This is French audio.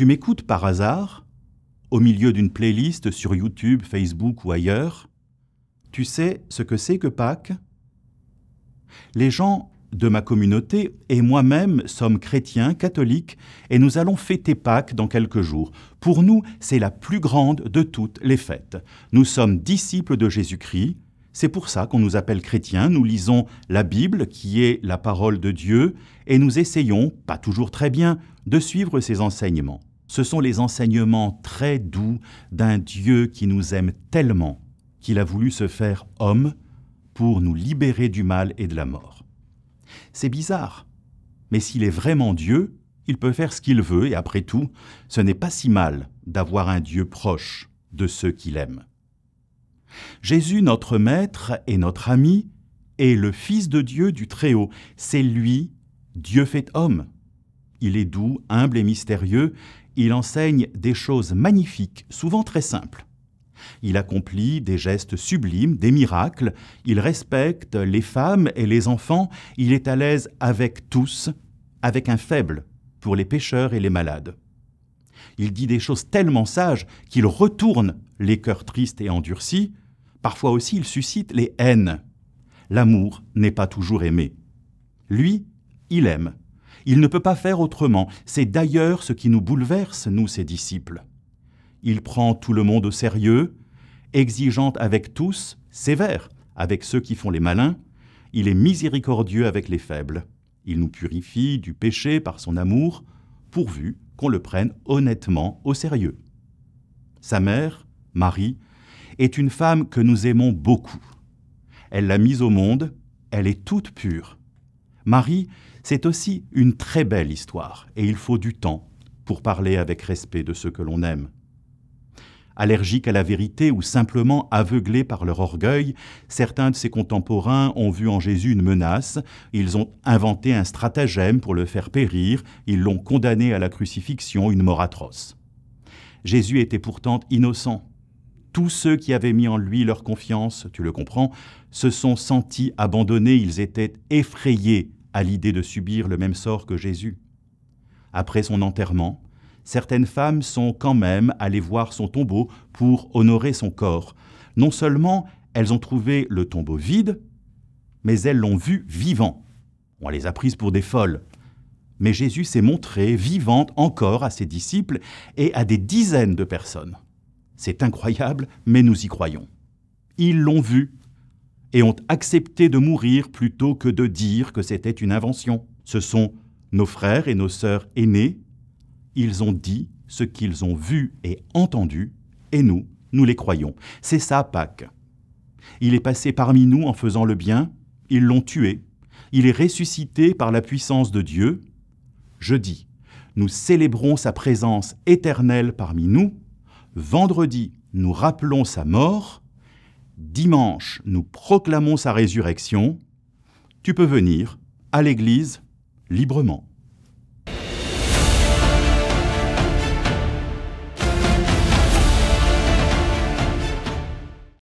Tu m'écoutes par hasard, au milieu d'une playlist sur YouTube, Facebook ou ailleurs. Tu sais ce que c'est que Pâques Les gens de ma communauté et moi-même sommes chrétiens, catholiques, et nous allons fêter Pâques dans quelques jours. Pour nous, c'est la plus grande de toutes les fêtes. Nous sommes disciples de Jésus-Christ. C'est pour ça qu'on nous appelle chrétiens. Nous lisons la Bible, qui est la parole de Dieu, et nous essayons, pas toujours très bien, de suivre ses enseignements ce sont les enseignements très doux d'un Dieu qui nous aime tellement qu'il a voulu se faire homme pour nous libérer du mal et de la mort. C'est bizarre, mais s'il est vraiment Dieu, il peut faire ce qu'il veut, et après tout, ce n'est pas si mal d'avoir un Dieu proche de ceux qu'il aime. Jésus, notre Maître et notre ami, est le Fils de Dieu du Très-Haut. C'est lui, Dieu fait homme. Il est doux, humble et mystérieux, il enseigne des choses magnifiques, souvent très simples. Il accomplit des gestes sublimes, des miracles, il respecte les femmes et les enfants, il est à l'aise avec tous, avec un faible pour les pécheurs et les malades. Il dit des choses tellement sages qu'il retourne les cœurs tristes et endurcis, parfois aussi il suscite les haines. L'amour n'est pas toujours aimé. Lui, il aime. Il ne peut pas faire autrement. C'est d'ailleurs ce qui nous bouleverse, nous, ses disciples. Il prend tout le monde au sérieux, exigeant avec tous, sévère avec ceux qui font les malins. Il est miséricordieux avec les faibles. Il nous purifie du péché par son amour, pourvu qu'on le prenne honnêtement au sérieux. Sa mère, Marie, est une femme que nous aimons beaucoup. Elle l'a mise au monde, elle est toute pure. Marie, c'est aussi une très belle histoire, et il faut du temps pour parler avec respect de ceux que l'on aime. Allergiques à la vérité ou simplement aveuglés par leur orgueil, certains de ses contemporains ont vu en Jésus une menace, ils ont inventé un stratagème pour le faire périr, ils l'ont condamné à la crucifixion, une mort atroce. Jésus était pourtant innocent. Tous ceux qui avaient mis en lui leur confiance, tu le comprends, se sont sentis abandonnés, ils étaient effrayés à l'idée de subir le même sort que Jésus. Après son enterrement, certaines femmes sont quand même allées voir son tombeau pour honorer son corps. Non seulement elles ont trouvé le tombeau vide, mais elles l'ont vu vivant. On les a prises pour des folles. Mais Jésus s'est montré vivante encore à ses disciples et à des dizaines de personnes. C'est incroyable, mais nous y croyons. Ils l'ont vu et ont accepté de mourir plutôt que de dire que c'était une invention. Ce sont nos frères et nos sœurs aînés. Ils ont dit ce qu'ils ont vu et entendu, et nous, nous les croyons. C'est ça Pâques. Il est passé parmi nous en faisant le bien, ils l'ont tué, il est ressuscité par la puissance de Dieu. Je dis, nous célébrons sa présence éternelle parmi nous, Vendredi, nous rappelons sa mort. Dimanche, nous proclamons sa résurrection. Tu peux venir à l'Église librement.